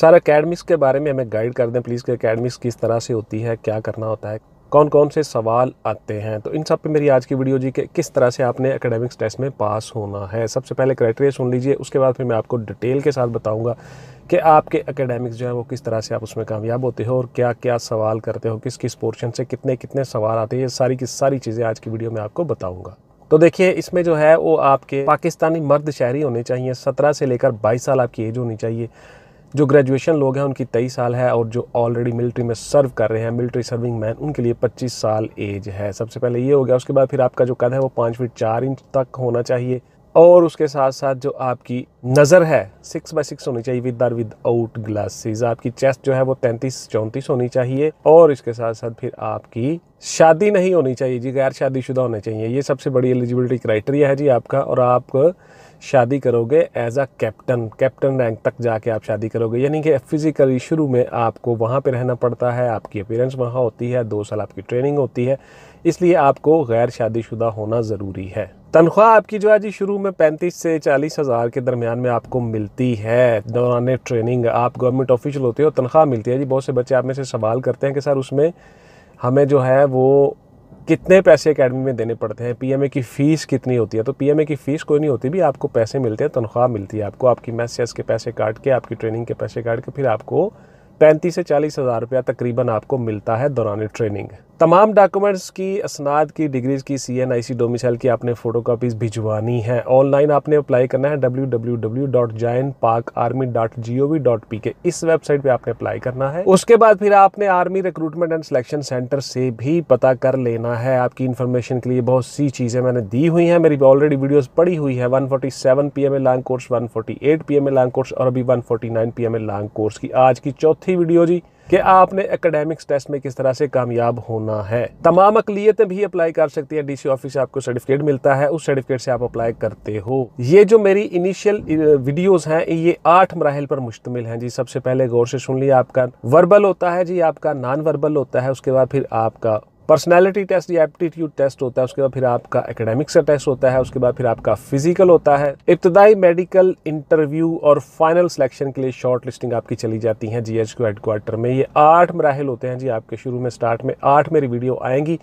sir academics के बारे में हमें गाइड कर दें प्लीज़ कि अकेडमिक्स किस तरह से होती है क्या करना होता है कौन कौन से सवाल आते हैं तो इन सब पे मेरी आज की वीडियो जी के किस तरह से आपने एकेडमिक्स टेस्ट में पास होना है सबसे पहले क्राइटेरिया सुन लीजिए उसके बाद फिर मैं आपको डिटेल के साथ बताऊंगा कि आपके एकेडमिक्स जो है वो किस तरह से आप उसमें कामयाब होते हो और क्या क्या सवाल करते हो किस किस पोर्शन से कितने कितने सवाल आते हैं ये सारी की सारी चीज़ें आज की वीडियो में आपको बताऊँगा तो देखिए इसमें जो है वो आपके पाकिस्तानी मर्द शहरी होने चाहिए सत्रह से लेकर बाईस साल आपकी एज होनी चाहिए जो ग्रेजुएशन लोग हैं उनकी तेईस साल है और जो ऑलरेडी मिलिट्री में सर्व कर रहे हैं मिलिट्री सर्विंग मैन उनके लिए पच्चीस साल एज है सबसे पहले ये हो गया उसके बाद फिर आपका जो कद है वो पाँच फीट चार इंच तक होना चाहिए और उसके साथ साथ जो आपकी नज़र है सिक्स बाई सिक्स होनी चाहिए with or without glasses आपकी चेस्ट जो है वो तैंतीस चौंतीस होनी चाहिए और इसके साथ साथ फिर आपकी शादी नहीं होनी चाहिए जी गैर शादीशुदा होने चाहिए ये सबसे बड़ी एलिजिबिलिटी क्राइटेरिया है जी आपका और आप शादी करोगे as a captain captain rank तक जाके आप शादी करोगे यानी कि फिज़िकली शुरू में आपको वहाँ पे रहना पड़ता है आपकी अपेरेंस वहाँ होती है दो साल आपकी ट्रेनिंग होती है इसलिए आपको गैर शादीशुदा होना ज़रूरी है तनख्वाह आपकी जो है जी शुरू में पैंतीस से चालीस हज़ार के दरमियान में आपको मिलती है दौरान ट्रेनिंग आप गवर्नमेंट ऑफिशियल होते हो तनख्वाह मिलती है जी बहुत से बच्चे आप में से सवाल करते हैं कि सर उसमें हमें जो है वो कितने पैसे अकेडमी में देने पड़ते हैं पीएमए की फ़ीस कितनी होती है तो पीएमए की फ़ीस कोई नहीं होती भी आपको पैसे मिलते हैं तनख्वाह मिलती है आपको आपकी मैसेज के पैसे काट के आपकी ट्रेनिंग के पैसे काट के फिर आपको पैंतीस से चालीस हज़ार रुपया तकरीबन आपको मिलता है दौरान ट्रेनिंग तमाम डॉक्यूमेंट्स की असनाद की डिग्रीज़ की सी एन आई सी डोमिसाइल की आपने फ़ोटो कापीज़ भिजवानी है ऑनलाइन आपने अप्लाई करना है W W W dot join Pak army dot G O V dot P K इस वेबसाइट पे आपने अप्लाई करना है उसके बाद फिर आपने army recruitment and selection centre से भी पता कर लेना है आपकी इन्फॉर्मेशन के लिए बहुत सी चीज़ें मैंने दी हुई हैं मेरी ऑलरेडी वीडियोज़ पड़ी हुई है one forty seven P M a long course one forty eight P M a long course और अभी one forty nine P M a long course की आज की चौथी वीडियो जी कि आपने एकेडमिक्स टेस्ट में किस तरह से कामयाब होना है तमाम अकलीतें भी अप्लाई कर सकती है डीसी ऑफिस से आपको सर्टिफिकेट मिलता है उस सर्टिफिकेट से आप अप्लाई करते हो ये जो मेरी इनिशियल वीडियोस हैं ये आठ मराहल पर मुश्तमिल हैं जी सबसे पहले गौर से सुन लिया आपका वर्बल होता है जी आपका नॉन वर्बल होता है उसके बाद फिर आपका पर्सनैलिटी टेस्ट या एप्टीट्यूड टेस्ट होता है उसके बाद फिर आपका एकेडमिक्स का टेस्ट होता है उसके बाद फिर आपका फिजिकल होता है इब्तदाई मेडिकल इंटरव्यू और फाइनल सिलेक्शन के लिए शॉर्ट लिस्टिंग आपकी चली जाती है जी एच क्यू हेडक्वार्टर में ये आठ मराहल होते हैं जी आपके शुरू में स्टार्ट में आठ मेरी वीडियो आएंगी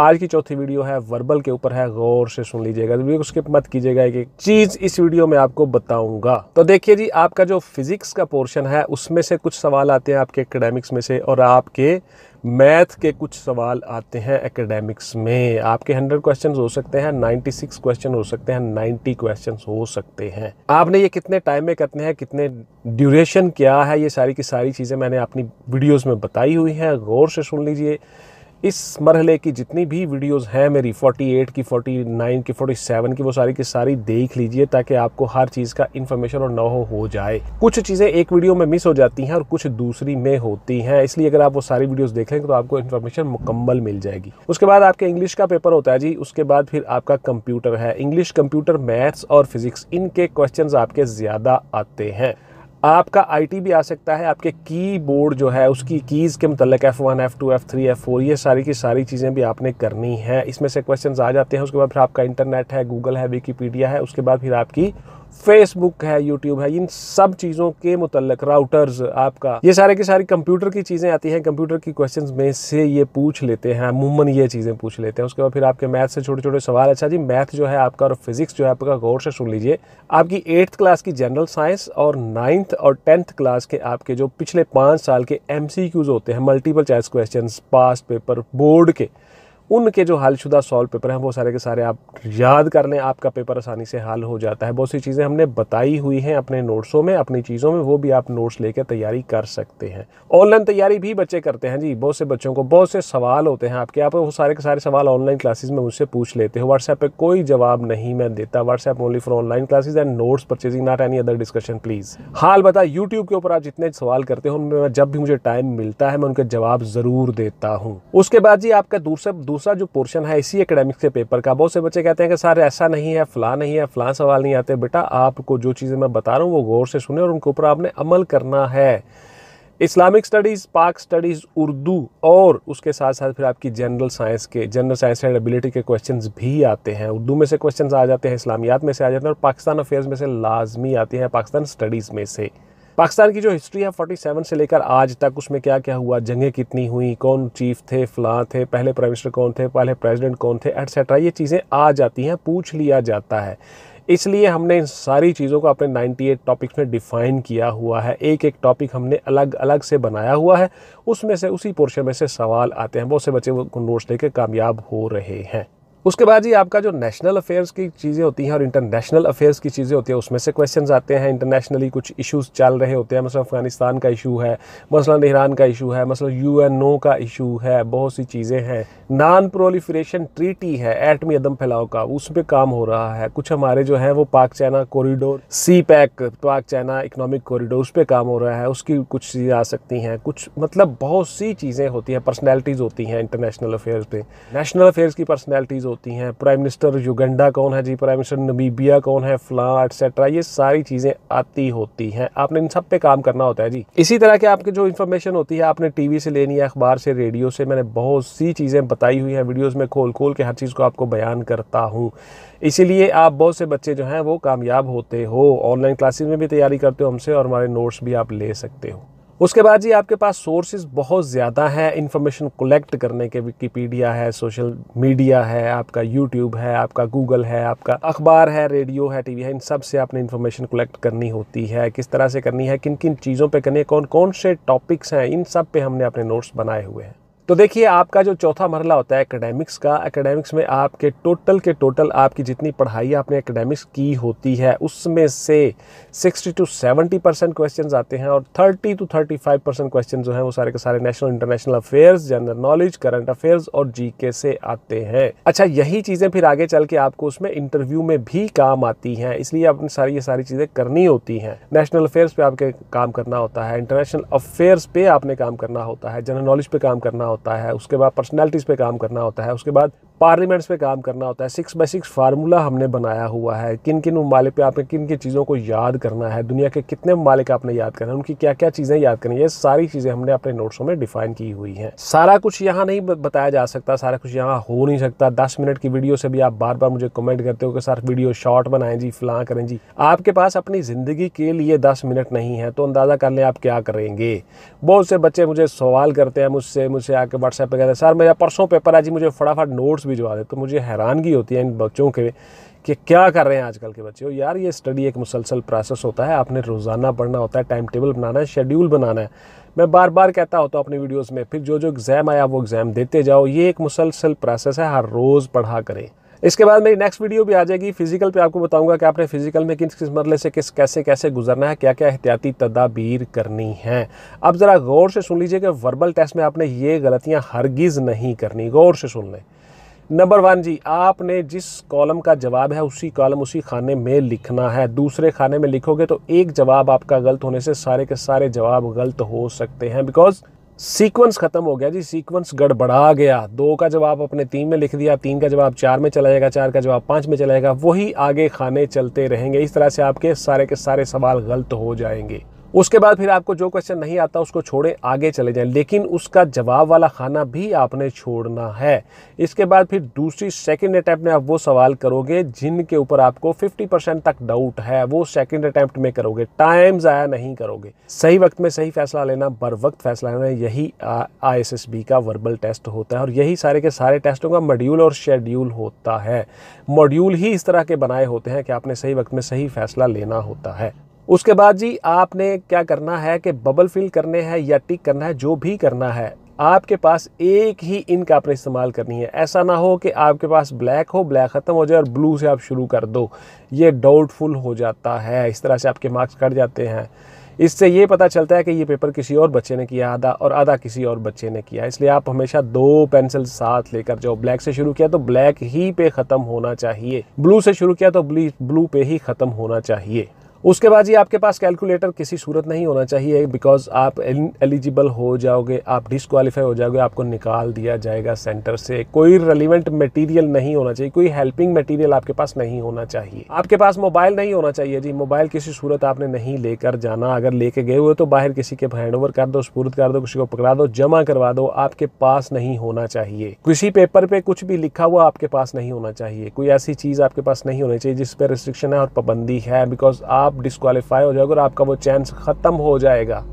आज की चौथी वीडियो है वर्बल के ऊपर है गौर से सुन लीजिएगा वीडियो स्किप मत कीजिएगा एक चीज इस वीडियो में आपको बताऊंगा तो देखिए जी आपका जो फिजिक्स का पोर्शन है उसमें से कुछ सवाल आते हैं आपके एकेडेमिक्स में से और आपके मैथ के कुछ सवाल आते हैं एकेडेमिक्स में आपके 100 क्वेश्चंस हो सकते हैं 96 क्वेश्चन हो सकते हैं 90 क्वेश्चंस हो सकते हैं आपने ये कितने टाइम में करने हैं कितने ड्यूरेशन क्या है ये सारी की सारी चीज़ें मैंने अपनी वीडियोस में बताई हुई हैं गौर से सुन लीजिए इस मरहले की जितनी भी वीडियोस हैं मेरी 48 की 49 की 47 की वो सारी की सारी देख लीजिए ताकि आपको हर चीज़ का इन्फॉर्मेशन और नो हो, हो जाए कुछ चीज़ें एक वीडियो में मिस हो जाती हैं और कुछ दूसरी में होती हैं इसलिए अगर आप वो सारी वीडियोस देख लेंगे तो आपको इन्फॉर्मेशन मुकम्मल मिल जाएगी उसके बाद आपके इंग्लिश का पेपर होता है जी उसके बाद फिर आपका कंप्यूटर है इंग्लिश कंप्यूटर मैथ्स और फिजिक्स इनके क्वेश्चन आपके ज़्यादा आते हैं आपका आईटी भी आ सकता है आपके कीबोर्ड जो है उसकी कीज़ के मतलब F one F two F three F four ये सारी की सारी चीज़ें भी आपने करनी है इसमें से क्वेश्चन आ जाते हैं उसके बाद फिर आपका इंटरनेट है गूगल है विकीपीडिया है उसके बाद फिर आपकी फेसबुक है यूट्यूब है इन सब चीज़ों के मुतलक राउटर्स आपका ये सारे के सारी कंप्यूटर की चीज़ें आती हैं कंप्यूटर की क्वेश्चंस में से ये पूछ लेते हैं अमूमन ये चीज़ें पूछ लेते हैं उसके बाद फिर आपके मैथ से छोटे छोटे सवाल अच्छा जी मैथ जो है आपका और फिजिक्स जो है आपका गौर से सुन लीजिए आपकी एट्थ क्लास की जनरल साइंस और नाइन्थ और टेंथ क्लास के आपके जो पिछले पाँच साल के एम होते हैं multiple choice question past paper board के उनके जो हालशुदा सॉल्व पेपर हैं वो सारे के सारे आप याद कर लें आपका पेपर आसानी से हाल हो जाता है बहुत सी चीज़ें हमने बताई हुई हैं अपने नोट्सों में अपनी चीज़ों में वो भी आप नोट्स लेकर तैयारी कर सकते हैं ऑनलाइन तैयारी भी बच्चे करते हैं जी बहुत से बच्चों को बहुत से सवाल होते हैं आपके आप वो सारे के सारे सवाल ऑनलाइन क्लासेज में मुझसे पूछ लेते हो व्हाट्सएप पर कोई जवाब नहीं मैं देता WhatsApp only for online classes and notes purchasing not any other discussion please हाल बता यूट्यूब के ऊपर आप जितने सवाल करते हो उनमें जब भी मुझे टाइम मिलता है मैं उनके जवाब ज़रूर देता हूँ उसके बाद जी आपका दूसरा दूसरा जो पोर्शन है इसी एकेडमिक के पेपर का बहुत से बच्चे कहते हैं कि सर ऐसा नहीं है फ़लाँ नहीं है फ़लाँ सवाल नहीं आते बेटा आपको जो चीज़ें मैं बता रहा हूँ वो गौर से सुने और उनके ऊपर आपने अमल करना है Islamic studies Pak studies Urdu और उसके साथ साथ फिर आपकी जनरल साइंस के जनरल साइंस एंड एबिलिटी के क्वेश्चन भी आते हैं उर्दू में से क्वेश्चन आ जाते हैं इस्लामियात में से आ जाते हैं और पाकिस्तान अफेयर्स में से लाजमी आते हैं पाकिस्तान स्टडीज़ में से पाकिस्तान की जो हिस्ट्री है 47 से लेकर आज तक उसमें क्या क्या हुआ जंगें कितनी हुई कौन चीफ थे फलां थे पहले प्राइम मिनिस्टर कौन थे पहले प्रेसिडेंट कौन थे एट्सेट्रा ये चीज़ें आ जाती हैं पूछ लिया जाता है इसलिए हमने इन सारी चीज़ों को अपने 98 टॉपिक्स में डिफ़ाइन किया हुआ है एक एक टॉपिक हमने अलग अलग से बनाया हुआ है उसमें से उसी पोर्शन में से सवाल आते हैं बहुत से बच्चे वो नोट्स लेकर कामयाब हो रहे हैं उसके बाद जी आपका जो नेशनल अफेयर्स की चीज़ें होती हैं और इंटरनेशनल अफेयर्स की चीज़ें होती है उसमें से क्वेश्चंस आते हैं इंटरनेशनली कुछ इश्यूज चल रहे होते हैं मसलन अफगानिस्तान का इशू है मसलन ईरान का इशू है मसलन यू का इशू है बहुत सी चीज़ें हैं नॉन प्रोलीफ्रेशन ट्रीटी है एटमी अदम फैलाव का उस पर काम हो रहा है कुछ हमारे जो है वो Pak China corridor CPEC Pak China economic corridor उस पर काम हो रहा है उसकी कुछ चीज़ें आ सकती हैं कुछ मतलब बहुत सी चीज़ें होती हैं पर्सनैलिटीज़ होती हैं इंटरनेशनल अफेयर्स पे नेशनल अफेयर्स की पर्सनैलिटीज़ होती हैं प्राइम मिनिस्टर युगंडा कौन है जी प्राइम मिनिस्टर नबीबिया कौन है फलां एट्सेट्रा ये सारी चीज़ें आती होती हैं आपने इन सब पे काम करना होता है जी इसी तरह के आपके जो इन्फॉर्मेशन होती है आपने टी से लेनी है अखबार से रेडियो से मैंने बहुत सी चीज़ें बताई हुई हैं वीडियोज़ में खोल खोल के हर चीज़ को आपको बयान करता हूँ इसीलिए आप बहुत से बच्चे जो हैं वो कामयाब होते हो ऑनलाइन क्लासेज में भी तैयारी करते हो हमसे और हमारे नोट्स भी आप ले सकते हो उसके बाद जी आपके पास सोर्सेज बहुत ज़्यादा हैं इन्फॉर्मेशन कलेक्ट करने के विकीपीडिया है सोशल मीडिया है आपका यूट्यूब है आपका गूगल है आपका अखबार है रेडियो है टीवी है इन सब से आपने इन्फॉर्मेशन कलेक्ट करनी होती है किस तरह से करनी है किन किन चीज़ों पर करनी है कौन कौन से टॉपिक्स हैं इन सब पे हमने अपने नोट्स बनाए हुए हैं तो देखिए आपका जो चौथा मरला होता है एकेडमिक्स का एकेडमिक्स में आपके टोटल के टोटल आपकी जितनी पढ़ाई आपने एकेडमिक्स की होती है उसमें से 60 टू 70 परसेंट क्वेश्चन आते हैं और 30 टू 35 परसेंट क्वेश्चन जो हैं वो सारे के सारे national international affairs general knowledge current affairs और जीके से आते हैं अच्छा यही चीज़ें फिर आगे चल के आपको उसमें इंटरव्यू में भी काम आती हैं इसलिए आपने सारी ये सारी चीज़ें करनी होती हैं नेशनल अफेयर्स पे आपके काम करना होता है इंटरनेशनल अफेयर्स पे आपने काम करना होता है जनरल नॉलेज पे काम करना होता है होता है उसके बाद पर्सनैलिटीज़ पे काम करना होता है उसके बाद पार्लियामेंट्स में काम करना होता है सिक्स बाई सिक्स फार्मूला हमने बनाया हुआ है किन किन ममालिक पे आपने किन किन चीज़ों को याद करना है दुनिया के कितने ममालिक आपने याद करना है उनकी क्या क्या चीज़ें याद करनी है सारी चीज़ें हमने अपने नोट्सों में डिफाइन की हुई हैं सारा कुछ यहाँ नहीं बताया जा सकता सारा कुछ यहाँ हो नहीं सकता दस मिनट की वीडियो से भी आप बार बार मुझे कमेंट करते हो कि सर वीडियो शॉर्ट बनाएं जी फ्लां करें जी आपके पास अपनी ज़िंदगी के लिए दस मिनट नहीं है तो अंदाज़ा कर लें आप क्या करेंगे बहुत से बच्चे मुझे सवाल करते हैं मुझसे मुझसे आके व्हाट्सएप पर कहते हैं सर मेरा परसों पेपर है जी मुझे फटाफट नोट्स भिजवा देते तो मुझे हैरानगी होती है इन बच्चों के कि क्या कर रहे हैं आजकल के बच्चे यार ये स्टडी एक मुसलसल प्रोसेस होता है आपने रोज़ाना पढ़ना होता है टाइम टेबल बनाना है शेड्यूल बनाना है मैं बार बार कहता होता हूँ अपनी वीडियोस में फिर जो जो एग्ज़ाम आया वो एग्ज़ाम देते जाओ ये एक मुसलसल प्रोसेस है हर रोज़ पढ़ा करें इसके बाद मेरी नेक्स्ट वीडियो भी आ जाएगी फिजिकल पे आपको बताऊंगा कि आपने फिजिकल में किस किस मरले से किस कैसे कैसे गुजरना है क्या क्या एहतियाती तदाबीर करनी है अब ज़रा गौर से सुन लीजिए कि वर्बल टेस्ट में आपने ये गलतियाँ हरगिज़ नहीं करनी गौर से सुन लें नंबर वन जी आपने जिस कॉलम का जवाब है उसी कॉलम उसी खाने में लिखना है दूसरे खाने में लिखोगे तो एक जवाब आपका गलत होने से सारे के सारे जवाब गलत हो सकते हैं बिकॉज सीक्वेंस खत्म हो गया जी सीक्वेंस गड़बड़ा गया दो का जवाब अपने तीन में लिख दिया तीन का जवाब चार में चला जाएगा चार का जवाब पांच में चला जाएगा वही आगे खाने चलते रहेंगे इस तरह से आपके सारे के सारे सवाल गलत हो जाएंगे उसके बाद फिर आपको जो क्वेश्चन नहीं आता उसको छोड़े आगे चले जाएं लेकिन उसका जवाब वाला खाना भी आपने छोड़ना है इसके बाद फिर दूसरी सेकंड अटैम्प्ट में आप वो सवाल करोगे जिनके ऊपर आपको 50 परसेंट तक डाउट है वो सेकंड अटैम्प्ट में करोगे टाइम ज़ाया नहीं करोगे सही वक्त में सही फैसला लेना बर वक्त फैसला लेना यही आई का वर्बल टेस्ट होता है और यही सारे के सारे टेस्टों का मॉड्यूल और शेड्यूल होता है मॉड्यूल ही इस तरह के बनाए होते हैं कि आपने सही वक्त में सही फैसला लेना होता है उसके बाद जी आपने क्या करना है कि बबल फिल करने हैं या टिक करना है जो भी करना है आपके पास एक ही इंक आपने इस्तेमाल करनी है ऐसा ना हो कि आपके पास ब्लैक हो ब्लैक ख़त्म हो जाए और ब्लू से आप शुरू कर दो ये डाउटफुल हो जाता है इस तरह से आपके मार्क्स कट जाते हैं इससे ये पता चलता है कि ये पेपर किसी और बच्चे ने किया आधा और आधा किसी और बच्चे ने किया इसलिए आप हमेशा दो पेंसिल साथ लेकर जाओ ब्लैक से शुरू किया तो ब्लैक ही पे ख़त्म होना चाहिए ब्लू से शुरू किया तो ब्लू पे ही ख़त्म होना चाहिए उसके बाद ये आपके पास कैलकुलेटर किसी सूरत नहीं होना चाहिए बिकॉज आप एलिजिबल हो जाओगे आप डिसक्वालीफाई हो जाओगे आपको निकाल दिया जाएगा सेंटर से कोई रेलिवेंट मटेरियल नहीं होना चाहिए कोई हेल्पिंग मटेरियल आपके पास नहीं होना चाहिए आपके पास मोबाइल नहीं होना चाहिए जी मोबाइल किसी सूरत आपने नहीं लेकर जाना अगर लेके गए हुए तो बाहर किसी के हैंड ओवर कर दो स्पूर्त कर दो किसी को पकड़ा दो जमा करवा दो आपके पास नहीं होना चाहिए किसी पेपर पे कुछ भी लिखा हुआ आपके पास नहीं होना चाहिए कोई ऐसी चीज़ आपके पास नहीं होनी चाहिए जिस पर रिस्ट्रिक्शन है और पाबंदी है बिकॉज आप आप डिसक्वालीफाई हो जाओगे और आपका वो चांस ख़त्म हो जाएगा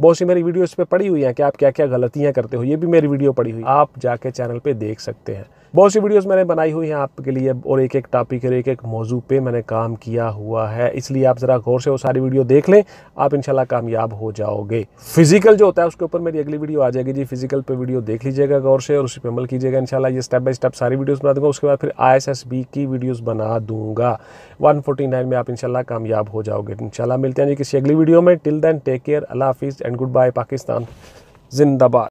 बहुत सी मेरी वीडियो इस पर पड़ी हुई है कि आप क्या क्या गलतियाँ करते हो ये भी मेरी वीडियो पड़ी हुई आप जाके चैनल पर देख सकते हैं बहुत सी वीडियोस मैंने बनाई हुई हैं आपके लिए और एक एक टॉपिक और एक एक मौजू पे मैंने काम किया हुआ है इसलिए आप ज़रा गौर से वो सारी वीडियो देख लें आप इंशाल्लाह कामयाब हो जाओगे फिजिकल जो होता है उसके ऊपर मेरी अगली वीडियो आ जाएगी जी फिजिकल पे वीडियो देख लीजिएगा गौर से और उसी पर अमल कीजिएगा इन ये स्टेप बाय स्टेप सारी वीडियोज़ बना दूंगा उसके बाद फिर आई की वीडियोज़ बना दूंगा वन में आप इनशाला कामयाब हो जाओगे इनशाला मिलते हैं जी किसी अगली वीडियो में टिल दैन टेक केयर अला हाफिज़ एंड गुड बाय पाकिस्तान जिंदाबाद